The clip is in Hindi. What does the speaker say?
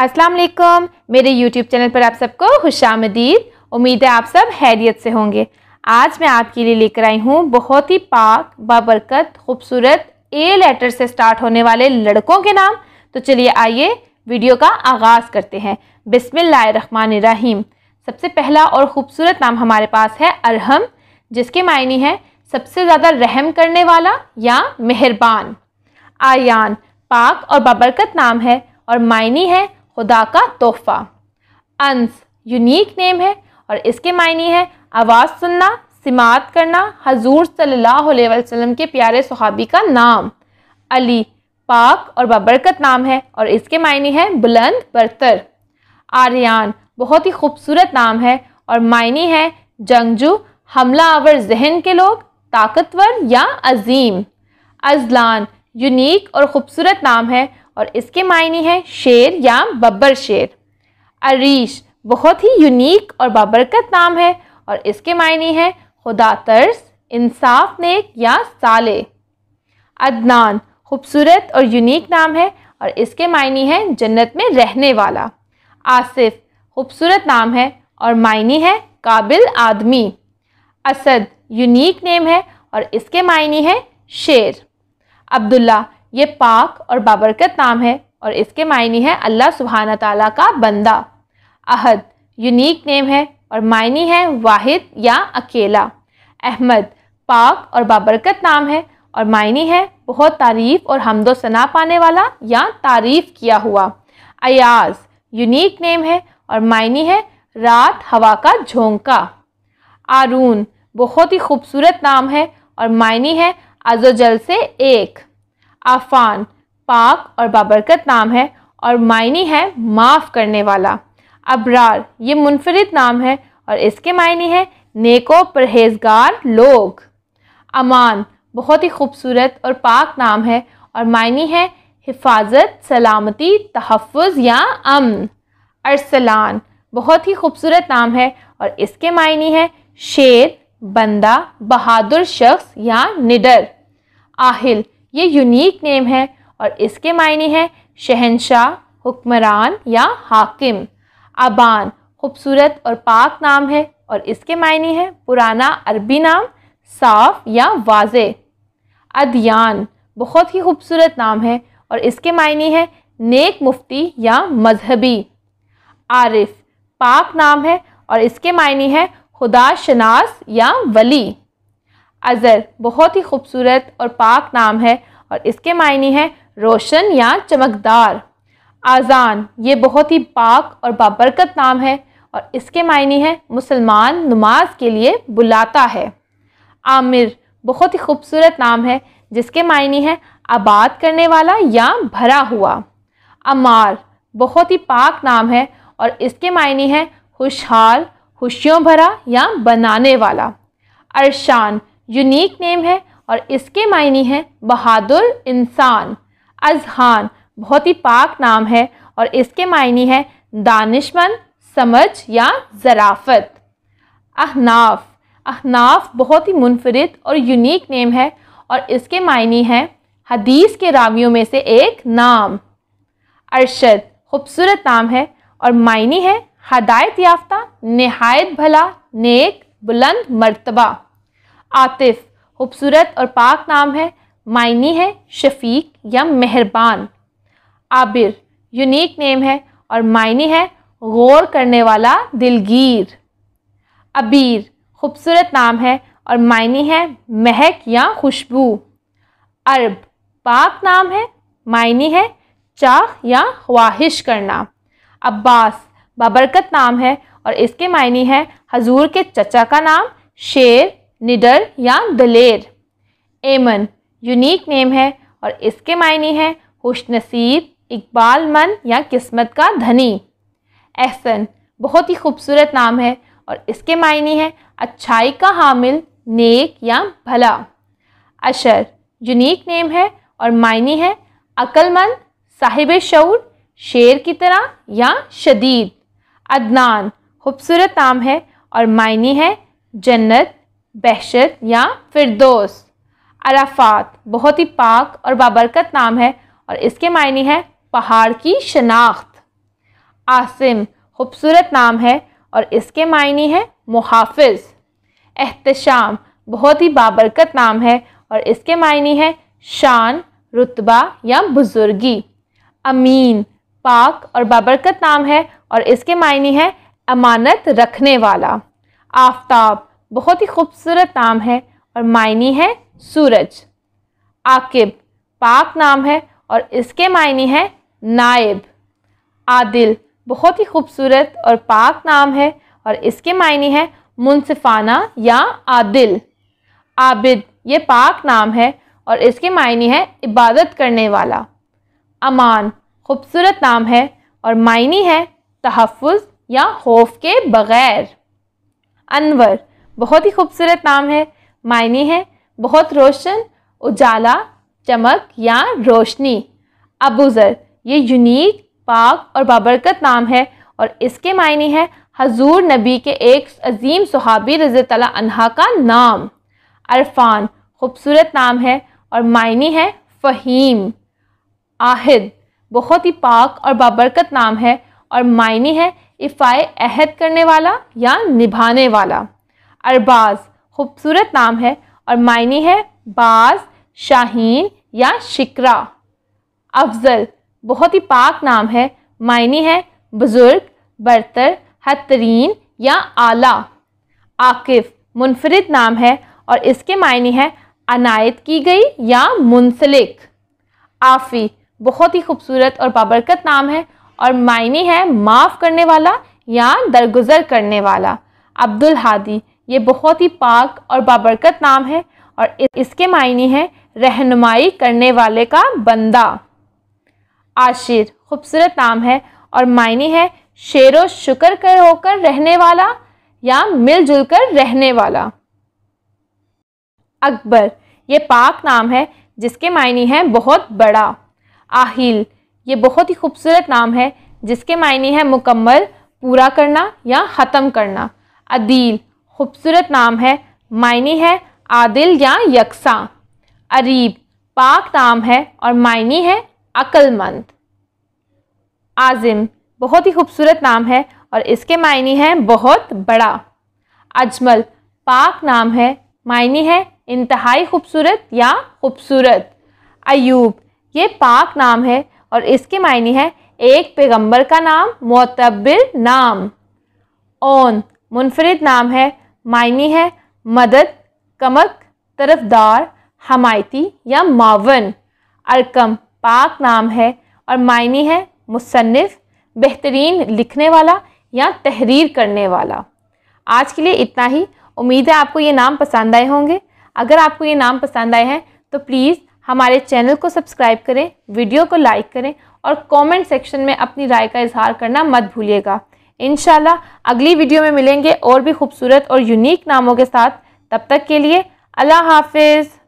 अस्सलाम वालेकुम मेरे यूट्यूब चैनल पर आप सबको खुशामदीद उम्मीद है आप सब हैरियत से होंगे आज मैं आपके लिए लेकर आई हूँ बहुत ही पाक बाबरकत खूबसूरत ए लेटर से स्टार्ट होने वाले लड़कों के नाम तो चलिए आइए वीडियो का आगाज़ करते हैं रहीम सबसे पहला और ख़ूबसूरत नाम हमारे पास है अरहम जिसके मायने हैं सबसे ज़्यादा रहम करने वाला या मेहरबान आयान पाक और बाबरकत नाम है और मायनी है खुदा का तोहफा अंस यूनिक नेम है और इसके मायने है आवाज़ सुनना समात करना हजूर सल्लल्लाहु अलैहि वसल्लम के प्यारे सहाबी का नाम अली पाक और बबरकत नाम है और इसके मायने हैं बुलंद बरतर आर्यान बहुत ही खूबसूरत नाम है और मायने हैं जंगजू हमला आवर जहन के लोग ताकतवर या अजीम अजलान यूनिक और ख़ूबसूरत नाम है और इसके मायने हैं शेर या बब्बर शेर अरीश बहुत ही यूनिक और बाबरकत नाम है और इसके मायने हैं खुदा तर्स इंसाफ नेक या साले अदनान खूबसूरत और यूनिक नाम है और इसके मायने हैं जन्नत में रहने वाला आसिफ खूबसूरत नाम है और मायने है काबिल आदमी असद यूनिक नेम है और इसके मायने हैं शेर अब्दुल्ला ये पाक और बाबरकत नाम है और इसके मायने है अल्लाह सुबहाना ताला का बंदा अहद यूनिक नेम है और मायने है वाहिद या अकेला अहमद पाक और बाबरकत नाम है और मायने है बहुत तारीफ़ और हमदो सना पाने वाला या तारीफ़ किया हुआ अयाज यूनिक नेम है और मायने है रात हवा का झोंका आरून बहुत ही खूबसूरत नाम है और मायने है अजोजल से एक आफान पाक और बाबरकत नाम है और मायने है माफ़ करने वाला अबरार ये मुनफरद नाम है और इसके मायने हैं नेको परहेजगार लोग अमान बहुत ही खूबसूरत और पाक नाम है और मायने है हिफाजत सलामती तहफ़ या अमन अरसलान बहुत ही खूबसूरत नाम है और इसके मायने हैं शेर बंदा बहादुर शख्स या निडर आहिल ये यूनिक नेम है और इसके मायने हैं शहनशाह हुक्मरान या हाकिम अबान खूबसूरत और पाक नाम है और इसके मायने हैं पुराना अरबी नाम साफ या वाज अदयान बहुत ही खूबसूरत नाम है और इसके मायने हैं नेक मुफ्ती या मजहबी आरिफ पाक नाम है और इसके मायने हैं खुदा शनास या वली अज़र बहुत ही खूबसूरत और पाक नाम है और इसके मायने हैं रोशन या चमकदार आज़ान ये बहुत ही पाक और बाबरकत नाम है और इसके मायने हैं मुसलमान नमाज के लिए बुलाता है आमिर बहुत ही खूबसूरत नाम है जिसके मायने हैं आबाद करने वाला या भरा हुआ अमार बहुत ही पाक नाम है और इसके मायने हैं खुशहाल खुशियों भरा या बनाने वाला अरशान यूनिक नेम है और इसके मायने हैं बहादुर इंसान अजहान बहुत ही पाक नाम है और इसके मायने हैं दानिशमंद समझ या ज़राफ़त अहनाफ अहनाफ बहुत ही मुनफरद और यूनिक नेम है और इसके मायने हैं हदीस के रावियों में से एक नाम अरशद खूबसूरत नाम है और मायने है हदायत याफ्ता नहायत भला नेक बुलंद मर्तबा आतिफ खूबसूरत और पाक नाम है मायनी है शफीक या मेहरबान आबिर यूनिक नेम है और मायने है गौर करने वाला दिलगीर अबीर खूबसूरत नाम है और मायने है महक या खुशबू अरब पाक नाम है मायने है चाह या ख्वाहिश करना अब्बास बाबरकत नाम है और इसके मायने है हजूर के चचा का नाम शेर निडर या दलेर एमन यूनिक नेम है और इसके मायने हैं खुश नसीब इकबाल मन या किस्मत का धनी एहसन बहुत ही खूबसूरत नाम है और इसके मायने हैं अच्छाई का हामिल नेक या भला अशर यूनिक नेम है और मायने है अक्लमंद साहिब शूर शेर की तरह या शदीद अदनान खूबसूरत नाम है और मायने है जन्नत बहशत या फिरदोस अराफात बहुत ही पाक और बाबरकत नाम है और इसके मायने हैं पहाड़ की शनाख्त आसिम खूबसूरत नाम है और इसके मायने हैं मुहाफ़ एहतशाम बहुत ही बाबरकत नाम है और इसके मायने हैं शान रुतबा या बुज़ुर्गी अमीन पाक और बाबरकत नाम है और इसके मायने हैं अमानत रखने वाला आफ्ताब बहुत ही खूबसूरत नाम है और मायनी है सूरज आकिब पाक नाम है और इसके मायने हैं नायब आदिल बहुत ही खूबसूरत और पाक नाम है और इसके मायने हैं मुनसिफाना या आदिल आबिद ये पाक नाम है और इसके मायने हैं इबादत करने वाला अमान खूबसूरत नाम है और मायने है तहफ़ या खौफ के बग़ैर अनवर बहुत ही खूबसूरत नाम है मायने है बहुत रोशन उजाला चमक या रोशनी अबूज़र ये यूनिक पाक और बाबरकत नाम है और इसके मायने हैं हजूर नबी के एक अजीम सहाबी रज़ तला का नाम अरफान खूबसूरत नाम है और मायने है फ़हीम आहिद बहुत ही पाक और बाबरकत नाम है और मायने है इफ़ाए अहद करने वाला या निभाने वाला अरबाज खूबसूरत नाम है और मायने है बाज शाहीन या शिकरा अफजल बहुत ही पाक नाम है मायने है बुज़ुर्ग बरतर हतरीन या आला आकिफ मुनफरद नाम है और इसके मायने हैं अनायत की गई या मुंसलिक आफ़ी बहुत ही खूबसूरत और बाबरकत नाम है और मायने है माफ़ करने वाला या दरगुजर करने वाला अब्दुल हादी ये बहुत ही पाक और बाबरकत नाम है और इसके मायने हैं रहनुमाई करने वाले का बंदा आशिर खूबसूरत नाम है और मायने है शेर व शुक्र कर होकर रहने वाला या मिलजुल कर रहने वाला अकबर ये पाक नाम है जिसके मायने हैं बहुत बड़ा आहिल ये बहुत ही खूबसूरत नाम है जिसके मायने हैं मुकम्मल पूरा करना या ख़त्म करना अदील खूबसूरत नाम है मायने है आदिल या यकसा अरीब पाक नाम है और मायने है अक्लमंद आज़िम बहुत ही खूबसूरत नाम है और इसके मायने हैं बहुत बड़ा अजमल पाक नाम है मायने है इंतहाई खूबसूरत या खूबसूरत अयूब ये पाक नाम है और इसके मायने हैं एक पैगंबर का नाम मतबिर नाम ओन मुनफरद नाम है मायने है मदद कमक तरफदार हमायती या मावन अरकम पाक नाम है और मायने है मुसनफ़ बेहतरीन लिखने वाला या तहरीर करने वाला आज के लिए इतना ही उम्मीद है आपको ये नाम पसंद आए होंगे अगर आपको ये नाम पसंद आए हैं तो प्लीज़ हमारे चैनल को सब्सक्राइब करें वीडियो को लाइक करें और कमेंट सेक्शन में अपनी राय का इजहार करना मत भूलिएगा इन अगली वीडियो में मिलेंगे और भी खूबसूरत और यूनिक नामों के साथ तब तक के लिए अल्लाह हाफिज़